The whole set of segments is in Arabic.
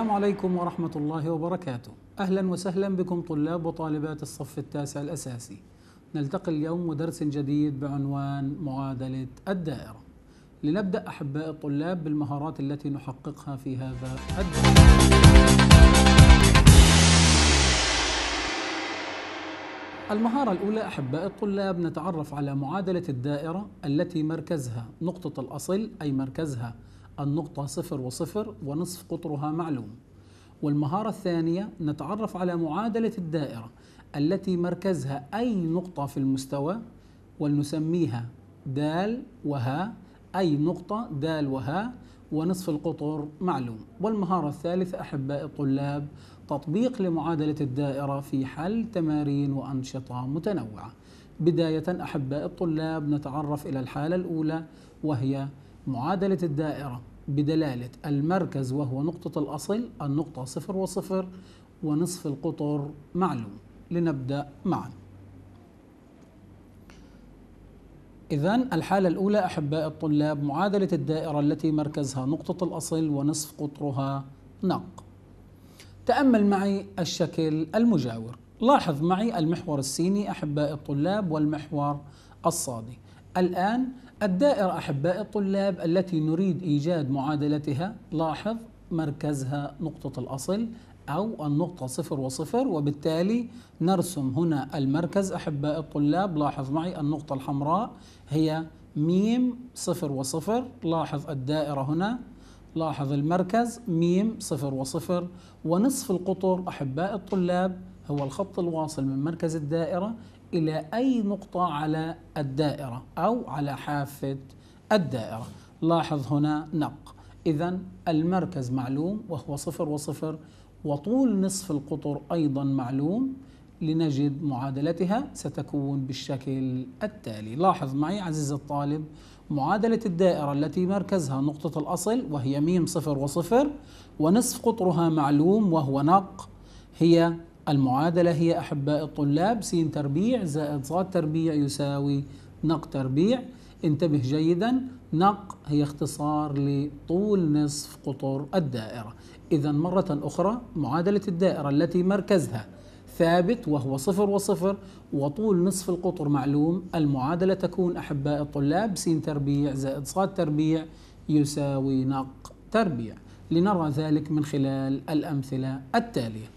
السلام عليكم ورحمة الله وبركاته أهلا وسهلا بكم طلاب وطالبات الصف التاسع الأساسي نلتقي اليوم ودرس جديد بعنوان معادلة الدائرة لنبدأ أحباء الطلاب بالمهارات التي نحققها في هذا الدرس المهارة الأولى أحباء الطلاب نتعرف على معادلة الدائرة التي مركزها نقطة الأصل أي مركزها النقطة صفر وصفر ونصف قطرها معلوم والمهارة الثانية نتعرف على معادلة الدائرة التي مركزها أي نقطة في المستوى ولنسميها دال وها أي نقطة دال وها ونصف القطر معلوم والمهارة الثالثة أحباء الطلاب تطبيق لمعادلة الدائرة في حل تمارين وأنشطة متنوعة بداية أحباء الطلاب نتعرف إلى الحالة الأولى وهي معادلة الدائرة بدلالة المركز وهو نقطة الأصل النقطة صفر وصفر ونصف القطر معلوم لنبدأ معا إذا الحالة الأولى أحباء الطلاب معادلة الدائرة التي مركزها نقطة الأصل ونصف قطرها نق تأمل معي الشكل المجاور لاحظ معي المحور السيني أحباء الطلاب والمحور الصادي الآن الدائرة أحباء الطلاب التي نريد إيجاد معادلتها لاحظ مركزها نقطة الأصل أو النقطة صفر وصفر وبالتالي نرسم هنا المركز أحباء الطلاب لاحظ معي النقطة الحمراء هي ميم صفر وصفر لاحظ الدائرة هنا لاحظ المركز ميم صفر وصفر ونصف القطر أحباء الطلاب هو الخط الواصل من مركز الدائرة إلى أي نقطة على الدائرة أو على حافة الدائرة لاحظ هنا نق إذا المركز معلوم وهو صفر وصفر وطول نصف القطر أيضا معلوم لنجد معادلتها ستكون بالشكل التالي لاحظ معي عزيزي الطالب معادلة الدائرة التي مركزها نقطة الأصل وهي ميم صفر وصفر ونصف قطرها معلوم وهو نق هي المعادلة هي أحباء الطلاب س تربيع زائد ص تربيع يساوي نق تربيع انتبه جيدا نق هي اختصار لطول نصف قطر الدائرة إذا مرة أخرى معادلة الدائرة التي مركزها ثابت وهو صفر وصفر وطول نصف القطر معلوم المعادلة تكون أحباء الطلاب س تربيع زائد ص تربيع يساوي نق تربيع لنرى ذلك من خلال الأمثلة التالية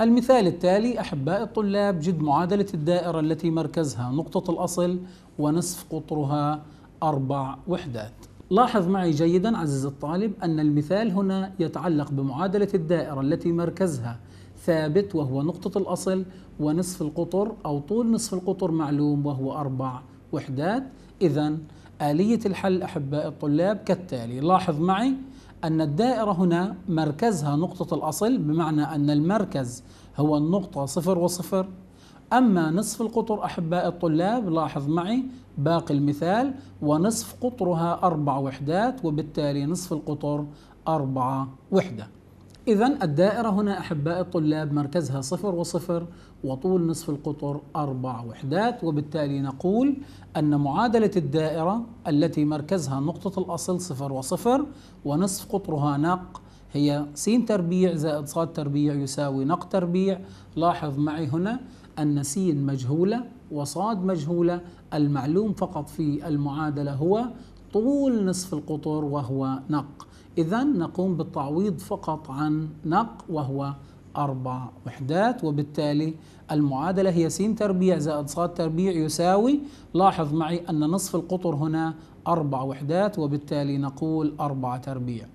المثال التالي أحباء الطلاب جد معادلة الدائرة التي مركزها نقطة الأصل ونصف قطرها أربع وحدات لاحظ معي جيدا عزيز الطالب أن المثال هنا يتعلق بمعادلة الدائرة التي مركزها ثابت وهو نقطة الأصل ونصف القطر أو طول نصف القطر معلوم وهو أربع وحدات إذا آلية الحل أحباء الطلاب كالتالي لاحظ معي أن الدائرة هنا مركزها نقطة الأصل بمعنى أن المركز هو النقطة صفر وصفر أما نصف القطر أحباء الطلاب لاحظ معي باقي المثال ونصف قطرها أربع وحدات وبالتالي نصف القطر أربعة وحدة إذا الدائرة هنا أحباء الطلاب مركزها صفر وصفر وطول نصف القطر أربع وحدات وبالتالي نقول أن معادلة الدائرة التي مركزها نقطة الأصل صفر وصفر ونصف قطرها نق هي س تربيع زائد ص تربيع يساوي نق تربيع لاحظ معي هنا أن س مجهولة وصاد مجهولة المعلوم فقط في المعادلة هو طول نصف القطر وهو نق إذا نقوم بالتعويض فقط عن نق وهو أربع وحدات وبالتالي المعادلة هي س تربيع زائد ص تربيع يساوي لاحظ معي أن نصف القطر هنا أربع وحدات وبالتالي نقول أربعة تربيع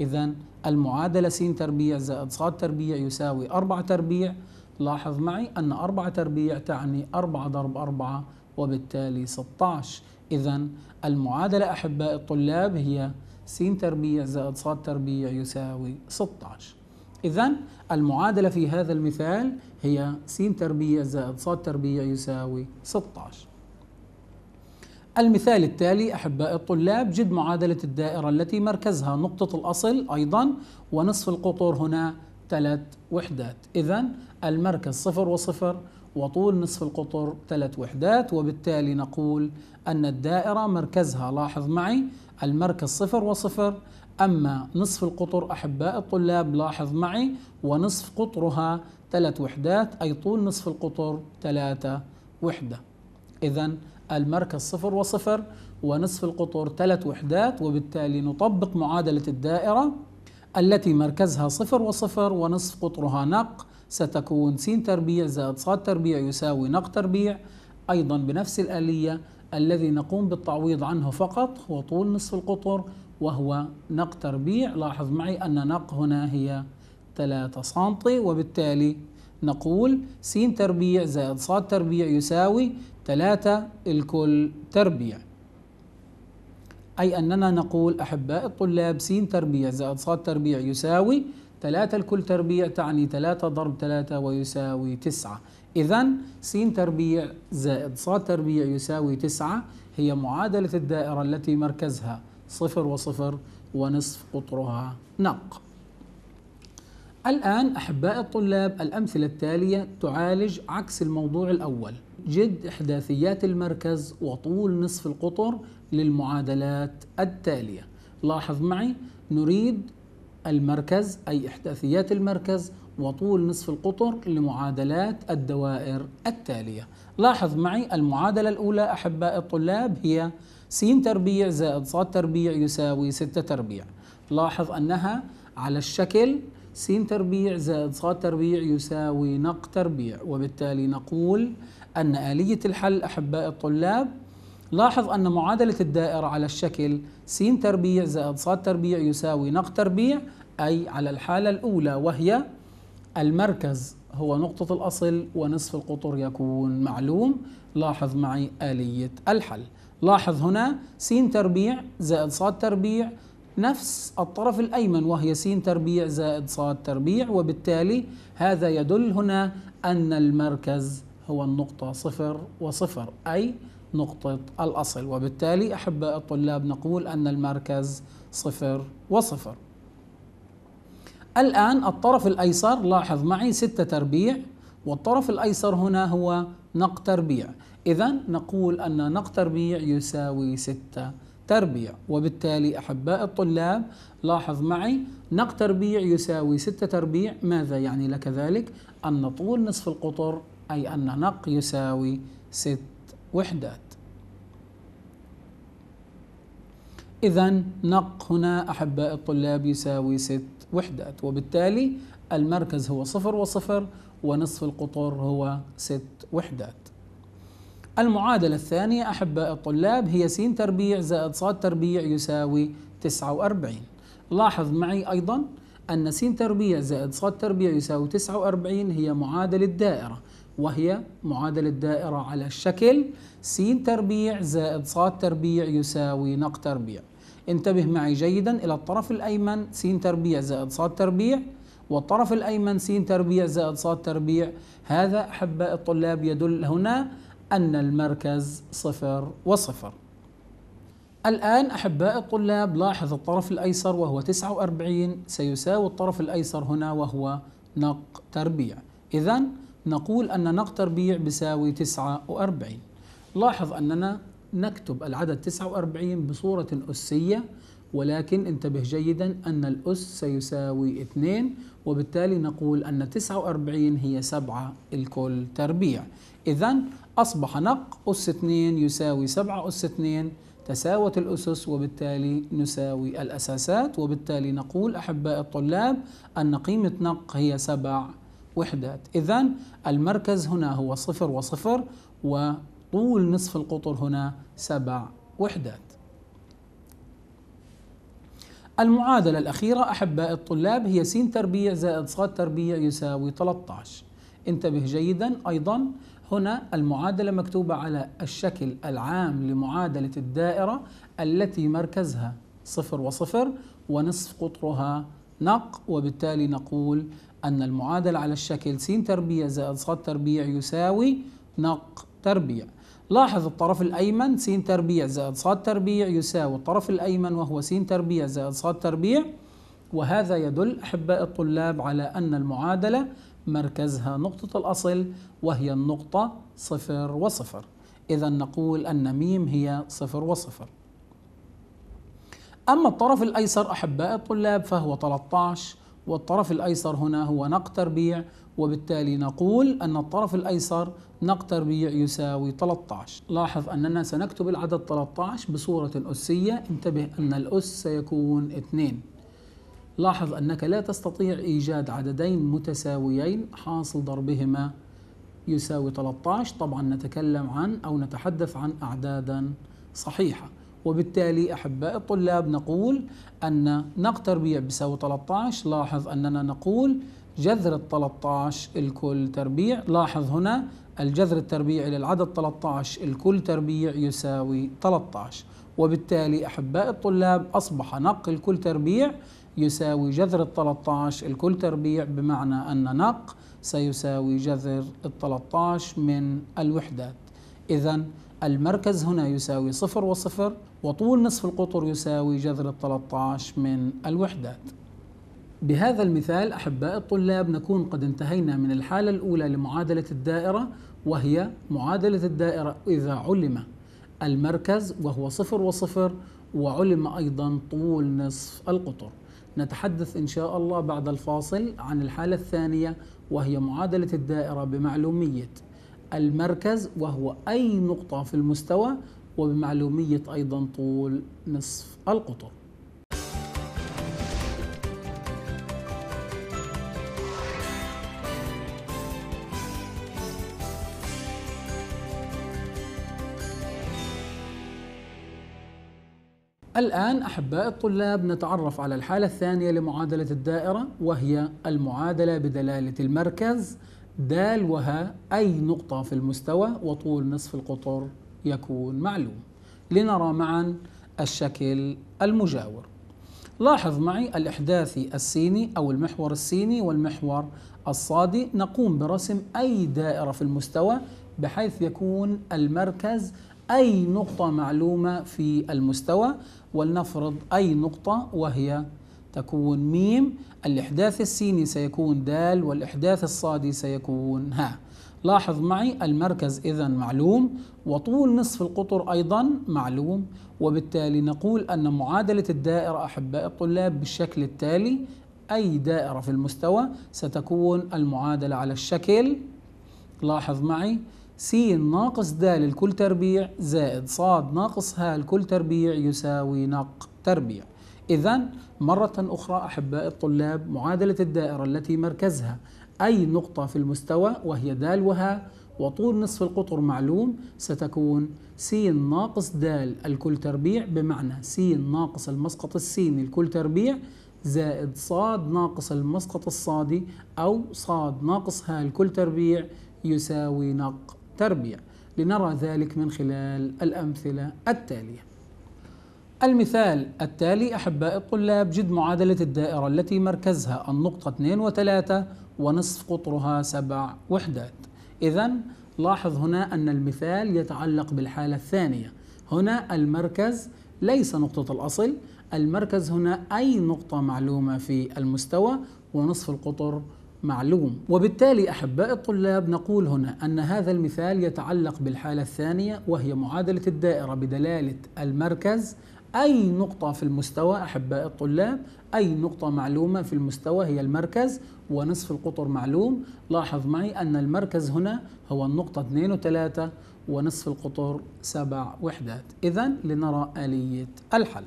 إذا المعادلة س تربيع زائد ص تربيع يساوي أربعة تربيع لاحظ معي أن أربعة تربيع تعني أربعة ضرب أربعة وبالتالي 16 إذا المعادلة أحباء الطلاب هي س تربيع زائد ص تربيع يساوي 16 إذا المعادلة في هذا المثال هي س تربيع زائد ص تربيع يساوي 16 المثال التالي أحباء الطلاب جد معادلة الدائرة التي مركزها نقطة الأصل أيضا ونصف القطور هنا ثلاث وحدات إذا المركز صفر وصفر وطول نصف القطر ثلاث وحدات وبالتالي نقول أن الدائرة مركزها لاحظ معي المركز صفر وصفر أما نصف القطر أحباء الطلاب لاحظ معي ونصف قطرها ثلاث وحدات أي طول نصف القطر ثلاثة وحدة إذا المركز صفر وصفر ونصف القطر ثلاث وحدات وبالتالي نطبق معادلة الدائرة التي مركزها صفر وصفر ونصف قطرها نق ستكون س تربيع زائد ص تربيع يساوي نق تربيع أيضا بنفس الآلية الذي نقوم بالتعويض عنه فقط هو طول نصف القطر وهو نق تربيع لاحظ معي أن نق هنا هي 3 سم وبالتالي نقول س تربيع زائد ص تربيع يساوي 3 الكل تربيع أي أننا نقول أحباء الطلاب س تربيع زائد ص تربيع يساوي 3 الكل تربيع تعني 3 ضرب 3 ويساوي 9 إذا س تربيع زائد ص تربيع يساوي 9 هي معادلة الدائرة التي مركزها صفر وصفر ونصف قطرها نق الآن أحباء الطلاب الأمثلة التالية تعالج عكس الموضوع الأول جد إحداثيات المركز وطول نصف القطر للمعادلات التالية لاحظ معي نريد المركز أي إحداثيات المركز وطول نصف القطر لمعادلات الدوائر التالية لاحظ معي المعادلة الأولى أحباء الطلاب هي س تربيع زائد ص تربيع يساوي 6 تربيع لاحظ أنها على الشكل س تربيع زائد ص تربيع يساوي نق تربيع وبالتالي نقول أن آلية الحل أحباء الطلاب لاحظ أن معادلة الدائرة على الشكل س تربيع زائد ص تربيع يساوي نق تربيع أي على الحالة الأولى وهي المركز هو نقطة الأصل ونصف القطر يكون معلوم لاحظ معي آلية الحل لاحظ هنا س تربيع زائد ص تربيع نفس الطرف الأيمن وهي س تربيع زائد ص تربيع وبالتالي هذا يدل هنا أن المركز هو النقطة صفر وصفر أي نقطة الأصل وبالتالي أحباء الطلاب نقول أن المركز صفر وصفر الآن الطرف الأيسر لاحظ معي ستة تربيع والطرف الأيسر هنا هو نق تربيع إذا نقول أن نق تربيع يساوي ستة تربيع وبالتالي أحباء الطلاب لاحظ معي نق تربيع يساوي ستة تربيع ماذا يعني لك ذلك؟ أن طول نصف القطر أي أن نق يساوي ست وحدات إذا نق هنا أحباء الطلاب يساوي ست وحدات وبالتالي المركز هو صفر وصفر ونصف القطر هو ست وحدات المعادلة الثانية أحباء الطلاب هي س تربيع زائد ص تربيع يساوي 49 لاحظ معي أيضا أن س تربيع زائد ص تربيع يساوي 49 هي معادلة دائرة وهي معادلة دائرة على الشكل س تربيع زائد ص تربيع يساوي نق تربيع انتبه معي جيدا إلى الطرف الأيمن س تربيع زائد ص تربيع والطرف الأيمن س تربيع زائد ص تربيع هذا أحباء الطلاب يدل هنا أن المركز صفر وصفر الآن أحباء الطلاب لاحظ الطرف الأيسر وهو 49 سيساوي الطرف الأيسر هنا وهو نق تربيع إذا نقول أن نق تربيع بيساوي 49 لاحظ أننا نكتب العدد 49 بصورة أسية ولكن انتبه جيدا أن الأس سيساوي 2 وبالتالي نقول أن 49 هي 7 الكل تربيع إذا أصبح نق أس 2 يساوي 7 أس 2 تساوت الأسس وبالتالي نساوي الأساسات وبالتالي نقول أحباء الطلاب أن قيمة نق هي سبع وحدات إذا المركز هنا هو صفر وصفر وطول نصف القطر هنا سبع وحدات المعادلة الأخيرة أحباء الطلاب هي س تربيع زائد ص تربيع يساوي 13 انتبه جيدا أيضا هنا المعادلة مكتوبة على الشكل العام لمعادلة الدائرة التي مركزها صفر وصفر ونصف قطرها نق وبالتالي نقول أن المعادلة على الشكل س تربيع زائد ص تربيع يساوي نق تربيع لاحظ الطرف الأيمن س تربيع زائد ص تربيع يساوي الطرف الأيمن وهو س تربيع زائد ص تربيع وهذا يدل أحباء الطلاب على أن المعادلة مركزها نقطة الأصل وهي النقطة صفر وصفر إذا نقول أن ميم هي صفر وصفر أما الطرف الأيسر أحباء الطلاب فهو 13 والطرف الأيسر هنا هو نقد تربيع وبالتالي نقول أن الطرف الأيسر نقد تربيع يساوي 13 لاحظ أننا سنكتب العدد 13 بصورة أسية انتبه أن الأس سيكون 2 لاحظ أنك لا تستطيع إيجاد عددين متساويين حاصل ضربهما يساوي 13 طبعا نتكلم عن أو نتحدث عن أعدادا صحيحة وبالتالي أحباء الطلاب نقول أن نقد تربيع بيساوي 13 لاحظ أننا نقول جذر ال 13 الكل تربيع لاحظ هنا الجذر التربيعي للعدد 13 الكل تربيع يساوي 13 وبالتالي أحباء الطلاب أصبح نق الكل تربيع يساوي جذر ال 13 الكل تربيع بمعنى أن نق سيساوي جذر ال 13 من الوحدات إذا المركز هنا يساوي صفر وصفر وطول نصف القطر يساوي جذر الثلاثة من الوحدات بهذا المثال أحباء الطلاب نكون قد انتهينا من الحالة الأولى لمعادلة الدائرة وهي معادلة الدائرة إذا علم المركز وهو صفر وصفر وعلم أيضا طول نصف القطر نتحدث إن شاء الله بعد الفاصل عن الحالة الثانية وهي معادلة الدائرة بمعلومية المركز وهو أي نقطة في المستوى وبمعلومية أيضا طول نصف القطر الآن أحباء الطلاب نتعرف على الحالة الثانية لمعادلة الدائرة وهي المعادلة بدلالة المركز دال وها أي نقطة في المستوى وطول نصف القطر يكون معلوم لنرى معا الشكل المجاور لاحظ معي الإحداثي السيني أو المحور السيني والمحور الصادي نقوم برسم أي دائرة في المستوى بحيث يكون المركز أي نقطة معلومة في المستوى ولنفرض أي نقطة وهي تكون ميم الإحداث السيني سيكون دال والإحداث الصادي سيكون ها لاحظ معي المركز إذا معلوم وطول نصف القطر أيضا معلوم وبالتالي نقول أن معادلة الدائرة أحباء الطلاب بالشكل التالي أي دائرة في المستوى ستكون المعادلة على الشكل لاحظ معي س ناقص د لكل تربيع زائد ص ناقص ه لكل تربيع يساوي نق تربيع إذا مرة أخرى أحباء الطلاب معادلة الدائرة التي مركزها أي نقطة في المستوى وهي دال وها وطول نصف القطر معلوم ستكون س ناقص د الكل تربيع بمعنى س ناقص المسقط السيني الكل تربيع زائد ص ناقص المسقط الصادي أو ص ناقص ه الكل تربيع يساوي نق تربيع لنرى ذلك من خلال الأمثلة التالية المثال التالي أحباء الطلاب جد معادلة الدائرة التي مركزها النقطة 2 و3 ونصف قطرها 7 وحدات إذا لاحظ هنا أن المثال يتعلق بالحالة الثانية هنا المركز ليس نقطة الأصل المركز هنا أي نقطة معلومة في المستوى ونصف القطر معلوم وبالتالي أحباء الطلاب نقول هنا أن هذا المثال يتعلق بالحالة الثانية وهي معادلة الدائرة بدلالة المركز أي نقطة في المستوى أحباء الطلاب أي نقطة معلومة في المستوى هي المركز ونصف القطر معلوم لاحظ معي أن المركز هنا هو النقطة 2 و 3 ونصف القطر 7 وحدات إذا لنرى آلية الحل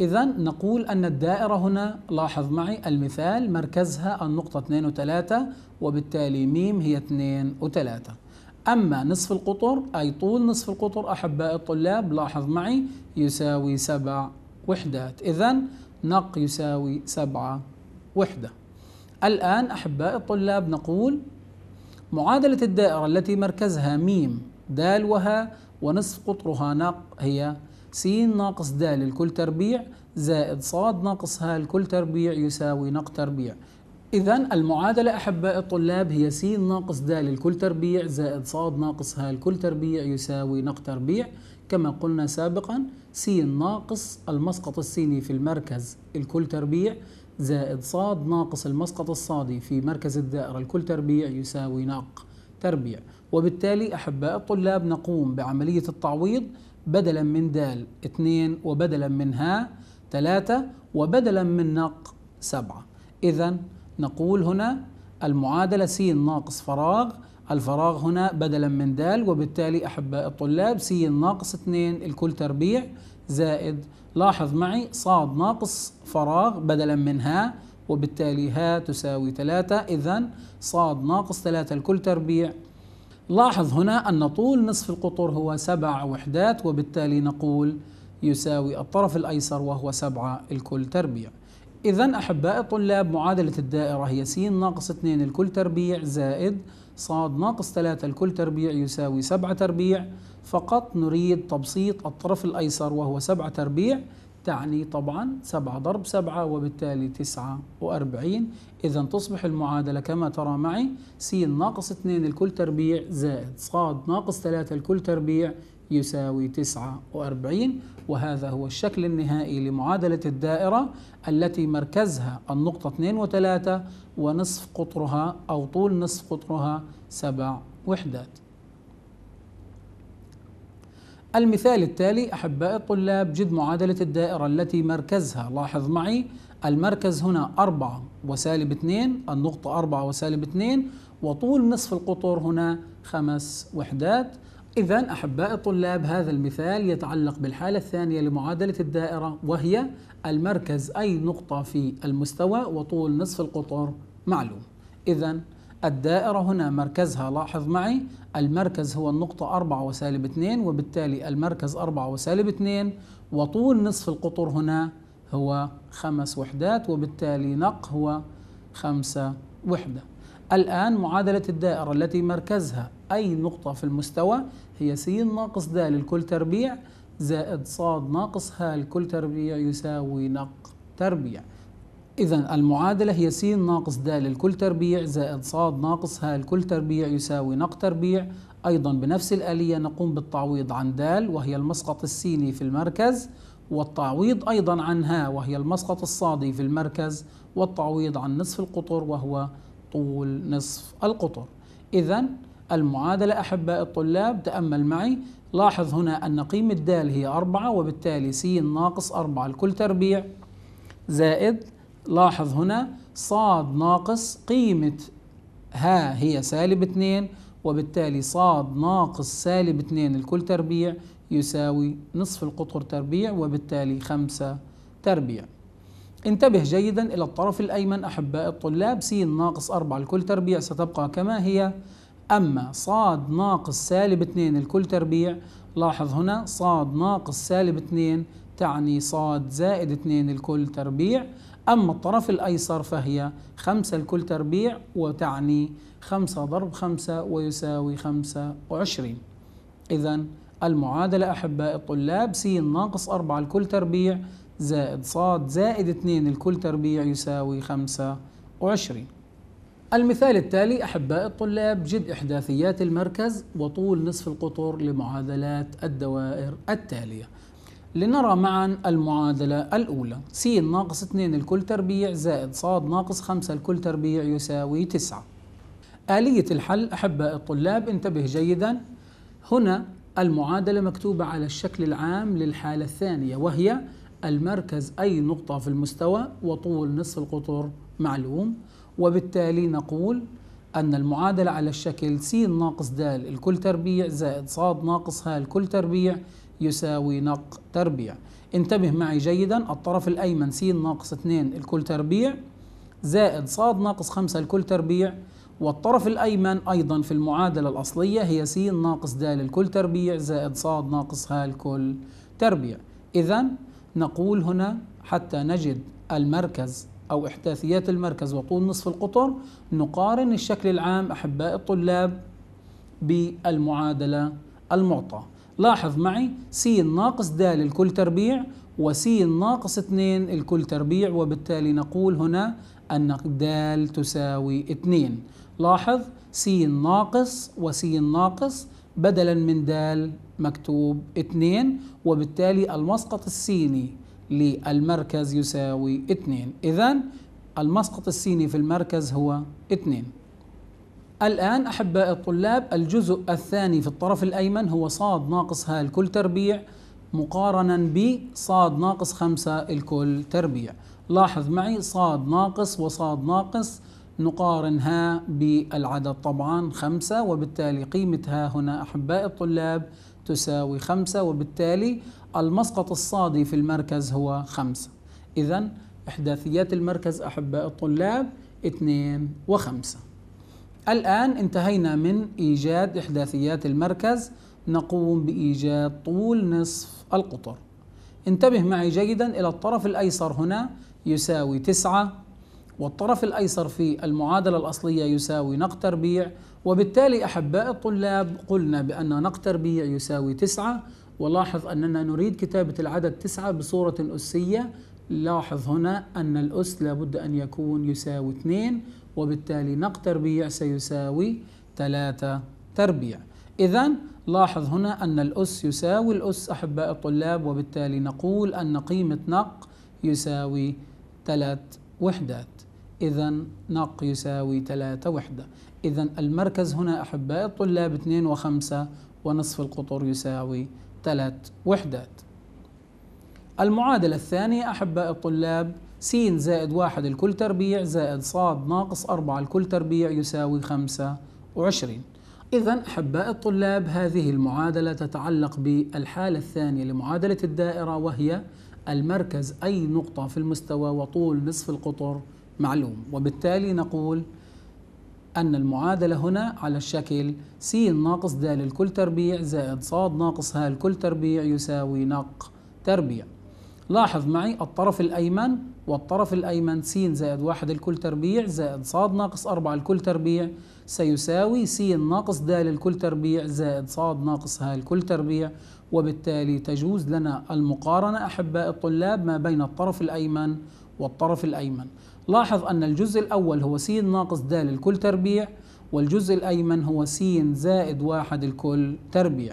إذا نقول أن الدائرة هنا لاحظ معي المثال مركزها النقطة 2 و 3 وبالتالي م هي 2 و 3 أما نصف القطر أي طول نصف القطر أحباء الطلاب لاحظ معي يساوي سبع وحدات إذا نق يساوي سبعة وحدة الآن أحباء الطلاب نقول معادلة الدائرة التي مركزها ميم دال وها ونصف قطرها نق هي س ناقص د الكل تربيع زائد ص ناقص ه الكل تربيع يساوي نق تربيع إذا المعادلة أحباء الطلاب هي س ناقص د لكل تربيع زائد ص ناقص ه لكل تربيع يساوي نق تربيع كما قلنا سابقا س ناقص المسقط السيني في المركز الكل تربيع زائد ص ناقص المسقط الصادي في مركز الدائرة الكل تربيع يساوي نق تربيع وبالتالي أحباء الطلاب نقوم بعملية التعويض بدلا من د 2 وبدلا من ه 3 وبدلا من نق 7 إذا نقول هنا المعادلة س ناقص فراغ الفراغ هنا بدلا من د وبالتالي أحباء الطلاب س ناقص 2 الكل تربيع زائد لاحظ معي صاد ناقص فراغ بدلا من ها وبالتالي ها تساوي 3 إذا صاد ناقص 3 الكل تربيع لاحظ هنا أن طول نصف القطر هو سبع وحدات وبالتالي نقول يساوي الطرف الأيسر وهو سبعة الكل تربيع إذا أحباء الطلاب معادلة الدائرة هي س ناقص 2 الكل تربيع زائد ص ناقص 3 الكل تربيع يساوي 7 تربيع فقط نريد تبسيط الطرف الأيسر وهو 7 تربيع تعني طبعا 7 ضرب 7 وبالتالي 49 إذا تصبح المعادلة كما ترى معي س ناقص 2 الكل تربيع زائد ص ناقص 3 الكل تربيع يساوي 49 وهذا هو الشكل النهائي لمعادلة الدائرة التي مركزها النقطة 2 و3 ونصف قطرها أو طول نصف قطرها سبع وحدات المثال التالي أحباء الطلاب جد معادلة الدائرة التي مركزها لاحظ معي المركز هنا 4 وسالب 2 النقطة 4 وسالب 2 وطول نصف القطر هنا 5 وحدات إذا أحباء الطلاب هذا المثال يتعلق بالحالة الثانية لمعادلة الدائرة وهي المركز أي نقطة في المستوى وطول نصف القطر معلوم إذا الدائرة هنا مركزها لاحظ معي المركز هو النقطة 4 وسالب 2 وبالتالي المركز 4 وسالب 2 وطول نصف القطر هنا هو خمس وحدات وبالتالي نق هو 5 وحدة الآن معادلة الدائرة التي مركزها أي نقطة في المستوى هي س ناقص د للكل تربيع زائد ص ناقص ه لكل تربيع يساوي نق تربيع إذا المعادلة هي س ناقص د للكل تربيع زائد ص ناقص ه لكل تربيع يساوي نق تربيع أيضا بنفس الآلية نقوم بالتعويض عن د وهي المسقط السيني في المركز والتعويض أيضا عن ه وهي المسقط الصادي في المركز والتعويض عن نصف القطر وهو طول نصف القطر إذا المعادلة أحباء الطلاب تأمل معي لاحظ هنا أن قيمة د هي 4 وبالتالي س ناقص 4 الكل تربيع زائد لاحظ هنا صاد ناقص قيمة ها هي سالب 2 وبالتالي صاد ناقص سالب 2 الكل تربيع يساوي نصف القطر تربيع وبالتالي 5 تربيع انتبه جيدا إلى الطرف الأيمن أحباء الطلاب س ناقص 4 لكل تربيع ستبقى كما هي أما صاد ناقص سالب 2 لكل تربيع لاحظ هنا صاد ناقص سالب 2 تعني صاد زائد 2 لكل تربيع أما الطرف الأيسر فهي 5 لكل تربيع وتعني 5 ضرب 5 ويساوي 25 إذا المعادلة أحباء الطلاب س ناقص 4 لكل تربيع زائد صاد زائد 2 الكل تربيع يساوي 25 المثال التالي أحباء الطلاب جد إحداثيات المركز وطول نصف القطر لمعادلات الدوائر التالية لنرى معا المعادلة الأولى س ناقص 2 الكل تربيع زائد ص ناقص 5 الكل تربيع يساوي 9 آلية الحل أحباء الطلاب انتبه جيدا هنا المعادلة مكتوبة على الشكل العام للحالة الثانية وهي المركز أي نقطة في المستوى وطول نصف القطر معلوم وبالتالي نقول أن المعادلة على الشكل س ناقص د الكل تربيع زائد ص ناقص ه الكل تربيع يساوي نق تربيع انتبه معي جيدا الطرف الأيمن س ناقص 2 الكل تربيع زائد ص ناقص 5 الكل تربيع والطرف الأيمن أيضا في المعادلة الأصلية هي س ناقص د الكل تربيع زائد ص ناقص ه الكل تربيع إذا نقول هنا حتى نجد المركز أو إحداثيات المركز وطول نصف القطر نقارن الشكل العام أحباء الطلاب بالمعادلة المعطى لاحظ معي س ناقص د الكل تربيع وس ناقص 2 الكل تربيع وبالتالي نقول هنا أن د تساوي 2 لاحظ س ناقص وس ناقص بدلا من د مكتوب 2 وبالتالي المسقط السيني للمركز يساوي 2 إذا المسقط السيني في المركز هو 2 الآن أحباء الطلاب الجزء الثاني في الطرف الأيمن هو صاد ناقص ه الكل تربيع مقارنا بصاد ناقص خمسة الكل تربيع لاحظ معي صاد ناقص وصاد ناقص نقارن ها بالعدد طبعا خمسة وبالتالي قيمة ها هنا أحباء الطلاب تساوي خمسة وبالتالي المسقط الصادي في المركز هو خمسة إذا إحداثيات المركز أحباء الطلاب اثنين وخمسة الآن انتهينا من إيجاد إحداثيات المركز نقوم بإيجاد طول نصف القطر انتبه معي جيدا إلى الطرف الأيسر هنا يساوي تسعة والطرف الأيسر في المعادلة الأصلية يساوي نقطة تربيع وبالتالي أحباء الطلاب قلنا بأن نق تربيع يساوي تسعة ولاحظ أننا نريد كتابة العدد تسعة بصورة أسية لاحظ هنا أن الأس لابد أن يكون يساوي اثنين وبالتالي نق تربيع سيساوي ثلاثة تربيع إذا لاحظ هنا أن الأس يساوي الأس أحباء الطلاب وبالتالي نقول أن قيمة نق يساوي ثلاث وحدات إذا نق يساوي ثلاثة وحدة إذا المركز هنا أحباء الطلاب اثنين وخمسة ونصف القطر يساوي ثلاث وحدات المعادلة الثانية أحباء الطلاب س زائد واحد الكل تربيع زائد ص ناقص أربعة الكل تربيع يساوي خمسة وعشرين إذا أحباء الطلاب هذه المعادلة تتعلق بالحالة الثانية لمعادلة الدائرة وهي المركز أي نقطة في المستوى وطول نصف القطر معلوم وبالتالي نقول أن المعادلة هنا على الشكل س ناقص د الكل تربيع زائد ص ناقص ه الكل تربيع يساوي نق تربيع لاحظ معي الطرف الأيمن والطرف الأيمن س زائد واحد الكل تربيع زائد ص ناقص أربعة الكل تربيع سيساوي س ناقص د الكل تربيع زائد ص ناقص ه الكل تربيع وبالتالي تجوز لنا المقارنة أحباء الطلاب ما بين الطرف الأيمن والطرف الأيمن لاحظ أن الجزء الأول هو س ناقص د لكل تربيع والجزء الأيمن هو س زائد واحد لكل تربيع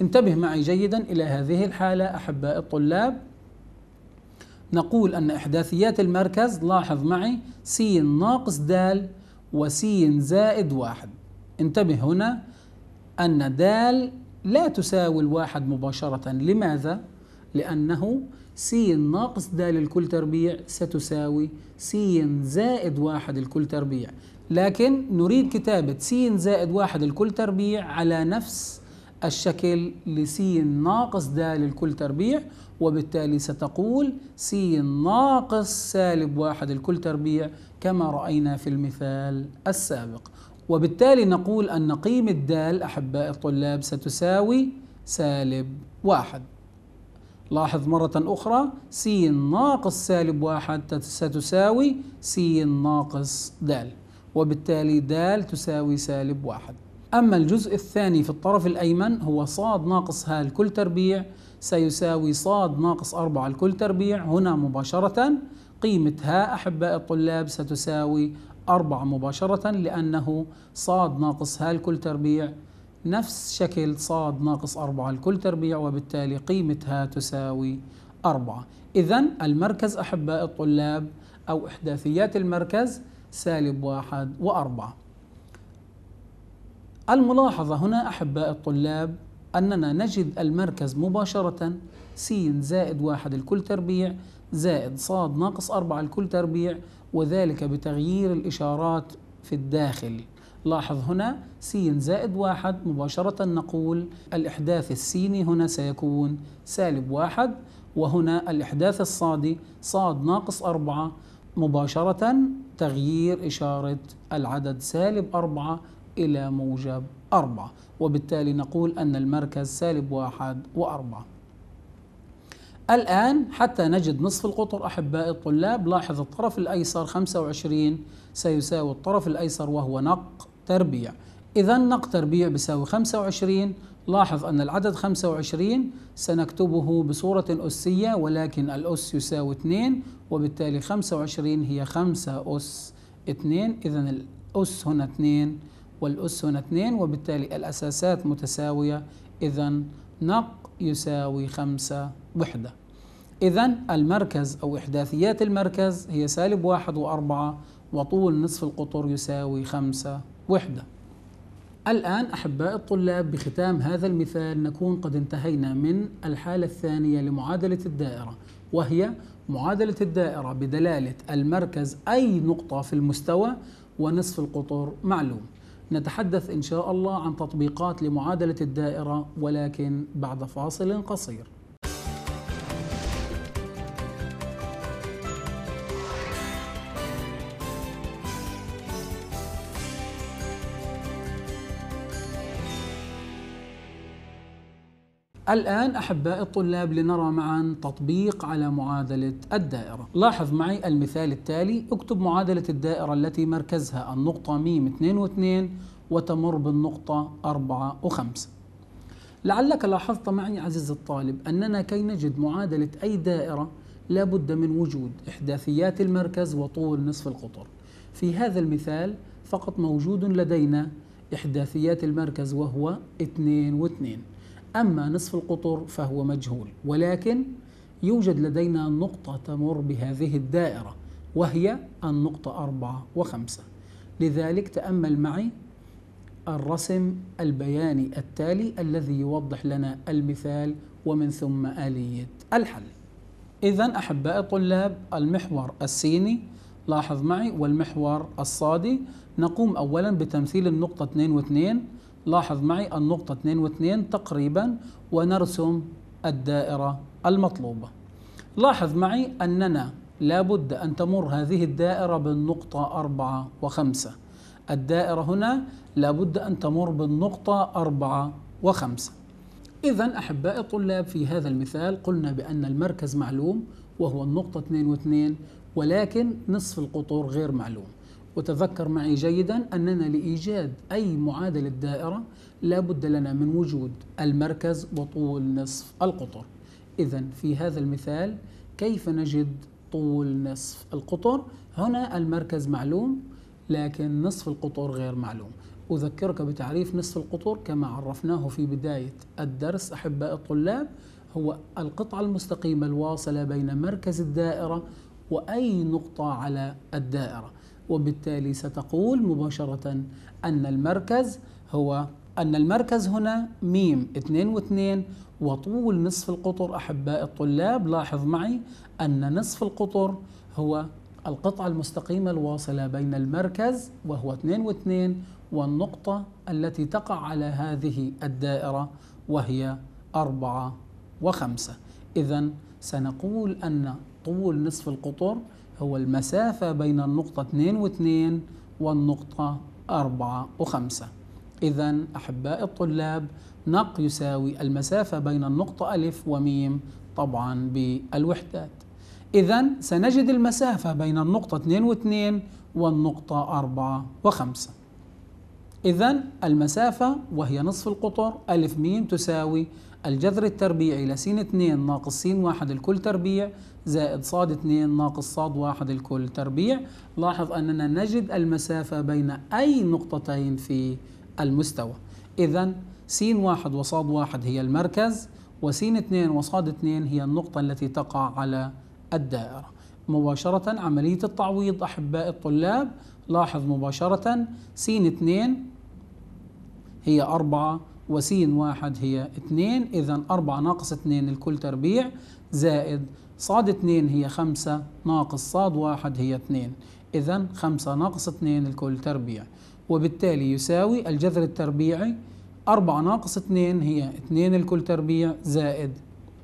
انتبه معي جيدا إلى هذه الحالة أحباء الطلاب نقول أن إحداثيات المركز لاحظ معي س ناقص د وس زائد واحد انتبه هنا أن د لا تساوي الواحد مباشرة لماذا؟ لأنه س ناقص د لكل تربيع ستساوي س زائد واحد لكل تربيع لكن نريد كتابة س زائد واحد لكل تربيع على نفس الشكل لس ناقص د لكل تربيع وبالتالي ستقول س ناقص سالب واحد لكل تربيع كما رأينا في المثال السابق وبالتالي نقول أن قيمة د أحباء الطلاب ستساوي سالب واحد لاحظ مرة أخرى س ناقص سالب واحد ستساوي س ناقص د وبالتالي د تساوي سالب واحد أما الجزء الثاني في الطرف الأيمن هو ص ناقص ه الكل تربيع سيساوي ص ناقص أربعة الكل تربيع هنا مباشرة قيمة ها أحباء الطلاب ستساوي أربعة مباشرة لأنه ص ناقص ها الكل تربيع نفس شكل صاد ناقص أربعة الكل تربيع وبالتالي قيمتها تساوي أربعة إذا المركز أحباء الطلاب أو إحداثيات المركز سالب واحد وأربعة الملاحظة هنا أحباء الطلاب أننا نجد المركز مباشرة س زائد واحد الكل تربيع زائد صاد ناقص أربعة الكل تربيع وذلك بتغيير الإشارات في الداخل لاحظ هنا س زائد واحد مباشرة نقول الإحداث السيني هنا سيكون سالب واحد وهنا الإحداث الصادي صاد ناقص أربعة مباشرة تغيير إشارة العدد سالب أربعة إلى موجب أربعة وبالتالي نقول أن المركز سالب واحد وأربعة الآن حتى نجد نصف القطر أحباء الطلاب لاحظ الطرف الأيسر 25 سيساوي الطرف الأيسر وهو نق تربيع إذا نق تربيع بيساوي 25 لاحظ أن العدد 25 سنكتبه بصورة أسية ولكن الأس يساوي 2 وبالتالي 25 هي 5 أس 2 إذا الأس هنا 2 والأس هنا 2 وبالتالي الأساسات متساوية إذا نق يساوي 5 وحدة إذا المركز أو إحداثيات المركز هي سالب 1 و4 وطول نصف القطر يساوي 5 وحدة الآن أحباء الطلاب بختام هذا المثال نكون قد انتهينا من الحالة الثانية لمعادلة الدائرة وهي معادلة الدائرة بدلالة المركز أي نقطة في المستوى ونصف القطر معلوم نتحدث إن شاء الله عن تطبيقات لمعادلة الدائرة ولكن بعد فاصل قصير الآن أحباء الطلاب لنرى معا تطبيق على معادلة الدائرة لاحظ معي المثال التالي اكتب معادلة الدائرة التي مركزها النقطة م 2 و 2 وتمر بالنقطة 4 و 5 لعلك لاحظت معي عزيزي الطالب أننا كي نجد معادلة أي دائرة لابد من وجود إحداثيات المركز وطول نصف القطر في هذا المثال فقط موجود لدينا إحداثيات المركز وهو 2 و 2 أما نصف القطر فهو مجهول ولكن يوجد لدينا نقطة تمر بهذه الدائرة وهي النقطة أربعة وخمسة لذلك تأمل معي الرسم البياني التالي الذي يوضح لنا المثال ومن ثم آلية الحل إذا أحباء الطلاب المحور السيني لاحظ معي والمحور الصادي نقوم أولا بتمثيل النقطة 2 و2 لاحظ معي النقطة 2 و2 تقريبا ونرسم الدائرة المطلوبة لاحظ معي أننا لابد أن تمر هذه الدائرة بالنقطة 4 و5 الدائرة هنا لابد أن تمر بالنقطة 4 و5 إذا أحباء الطلاب في هذا المثال قلنا بأن المركز معلوم وهو النقطة 2 و2 ولكن نصف القطور غير معلوم وتذكر معي جيدا أننا لإيجاد أي معادلة دائرة لا بد لنا من وجود المركز وطول نصف القطر إذا في هذا المثال كيف نجد طول نصف القطر هنا المركز معلوم لكن نصف القطر غير معلوم أذكرك بتعريف نصف القطر كما عرفناه في بداية الدرس أحباء الطلاب هو القطعة المستقيمة الواصلة بين مركز الدائرة وأي نقطة على الدائرة وبالتالي ستقول مباشرة أن المركز هو أن المركز هنا ميم 2 و2 وطول نصف القطر أحباء الطلاب لاحظ معي أن نصف القطر هو القطعة المستقيمة الواصلة بين المركز وهو 2 و2 والنقطة التي تقع على هذه الدائرة وهي 4 و5 إذا سنقول أن طول نصف القطر هو المسافة بين النقطة 2 و2 والنقطة 4 و5 إذا أحباء الطلاب نق يساوي المسافة بين النقطة ألف وميم طبعا بالوحدات إذا سنجد المسافة بين النقطة 2 و2 والنقطة 4 و5 إذا المسافة وهي نصف القطر ألف ميم تساوي الجذر التربيعي لسين 2 ناقص س 1 الكل تربيع زائد صاد 2 ناقص صاد 1 الكل تربيع لاحظ أننا نجد المسافة بين أي نقطتين في المستوى إذا س 1 وصاد 1 هي المركز وسين 2 وصاد 2 هي النقطة التي تقع على الدائرة مباشرة عملية التعويض أحباء الطلاب لاحظ مباشرة س 2 هي 4 وس واحد هي 2 إذا 4 ناقص 2 الكل تربيع زائد صاد 2 هي 5 ناقص صاد واحد هي 2 إذا 5 ناقص 2 الكل تربيع وبالتالي يساوي الجذر التربيعي 4 ناقص 2 هي 2 الكل تربيع زائد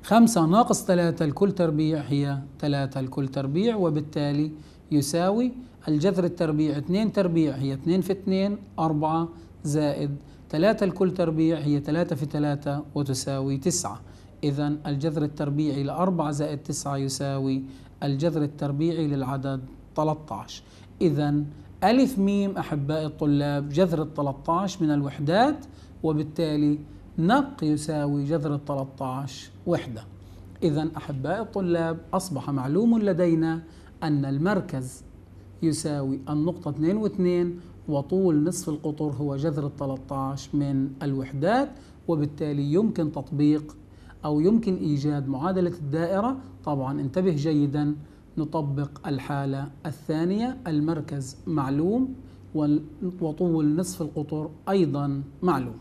5 ناقص 3 الكل تربيع هي 3 الكل تربيع وبالتالي يساوي الجذر التربيع 2 تربيع هي 2 في 2 4 زائد 3 الكل تربيع هي 3 في 3 وتساوي 9 إذا الجذر التربيعي لأربعة زائد تسعة يساوي الجذر التربيعي للعدد 13 إذا ألف ميم أحباء الطلاب جذر ال 13 من الوحدات وبالتالي نق يساوي جذر ال 13 وحدة إذا أحباء الطلاب أصبح معلوم لدينا أن المركز يساوي النقطة 2 و2 وطول نصف القطر هو جذر ال 13 من الوحدات وبالتالي يمكن تطبيق أو يمكن إيجاد معادلة الدائرة طبعا انتبه جيدا نطبق الحالة الثانية المركز معلوم وطول نصف القطر أيضا معلوم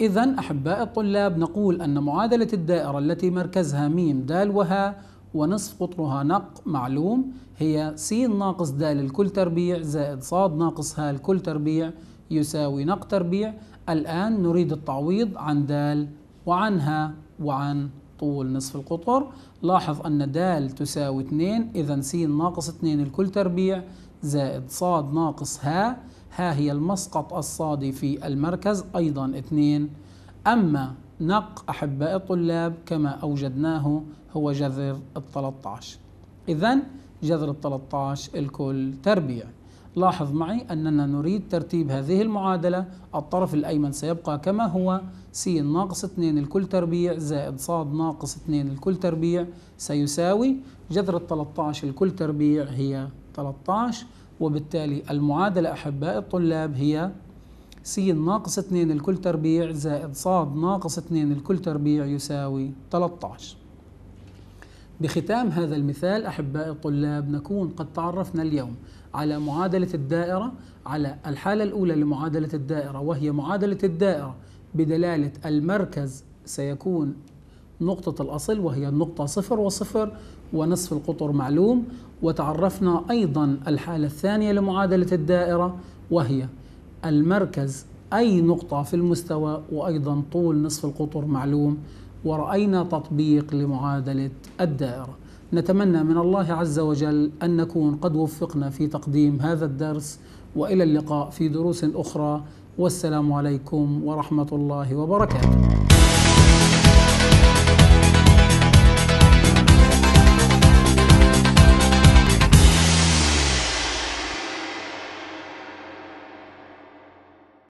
إذا أحباء الطلاب نقول أن معادلة الدائرة التي مركزها ميم دال وها ونصف قطرها نق معلوم هي س ناقص د لكل تربيع زائد ص ناقص ه الكل تربيع يساوي نق تربيع الآن نريد التعويض عن د وعن ه وعن طول نصف القطر لاحظ أن د تساوي 2 إذا س ناقص 2 الكل تربيع زائد ص ناقص ه ها هي المسقط الصادي في المركز أيضا 2 أما نق أحباء الطلاب كما أوجدناه هو جذر ال 13 إذا جذر ال 13 الكل تربيع لاحظ معي أننا نريد ترتيب هذه المعادلة الطرف الأيمن سيبقى كما هو س ناقص 2 الكل تربيع زائد ص ناقص 2 الكل تربيع سيساوي جذر ال 13 الكل تربيع هي 13 وبالتالي المعادلة أحباء الطلاب هي س ناقص 2 الكل تربيع زائد ص ناقص 2 الكل تربيع يساوي 13 بختام هذا المثال أحباء الطلاب نكون قد تعرفنا اليوم على معادلة الدائرة على الحالة الأولى لمعادلة الدائرة وهي معادلة الدائرة بدلالة المركز سيكون نقطة الأصل وهي النقطة صفر وصفر ونصف القطر معلوم وتعرفنا أيضا الحالة الثانية لمعادلة الدائرة وهي المركز أي نقطة في المستوى وأيضا طول نصف القطر معلوم ورأينا تطبيق لمعادلة الدائرة نتمنى من الله عز وجل أن نكون قد وفقنا في تقديم هذا الدرس وإلى اللقاء في دروس أخرى والسلام عليكم ورحمة الله وبركاته